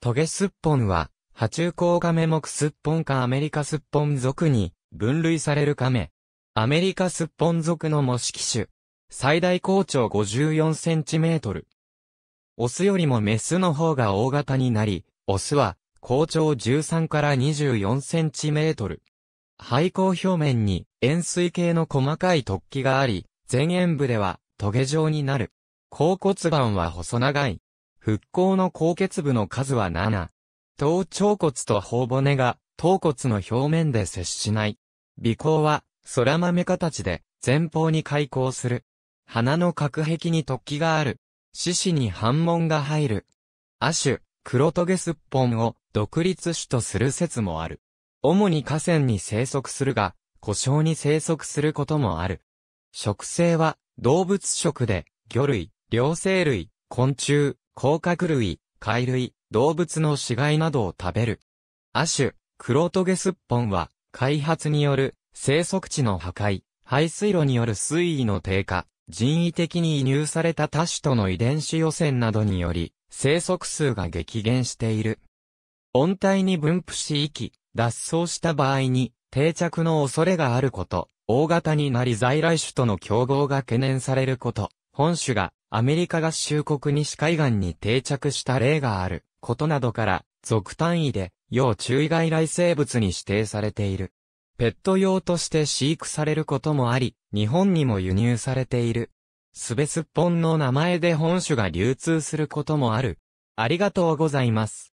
トゲスッポンは、爬虫甲カメ目スッポンかアメリカスッポン属に分類されるカメ。アメリカスッポン属の模式種。最大高長54センチメートル。オスよりもメスの方が大型になり、オスは高長13から24センチメートル。背後表面に円錐形の細かい突起があり、前縁部ではトゲ状になる。甲骨盤は細長い。復興の高血部の数は7。頭頂骨と頬骨が頭骨の表面で接しない。鼻孔は空豆形で前方に開口する。鼻の隔壁に突起がある。獅子に反門が入る。亜種、黒トゲスッポンを独立種とする説もある。主に河川に生息するが、故障に生息することもある。食性は動物食で、魚類、両生類、昆虫、甲殻類、貝類、動物の死骸などを食べる。亜種、クロトゲスッポンは、開発による生息地の破壊、排水路による水位の低下、人為的に移入された多種との遺伝子汚染などにより、生息数が激減している。温帯に分布しき、脱走した場合に、定着の恐れがあること、大型になり在来種との競合が懸念されること、本種がアメリカ合衆国西海岸に定着した例があることなどから、属単位で、要注意外来生物に指定されている。ペット用として飼育されることもあり、日本にも輸入されている。スベスッポンの名前で本種が流通することもある。ありがとうございます。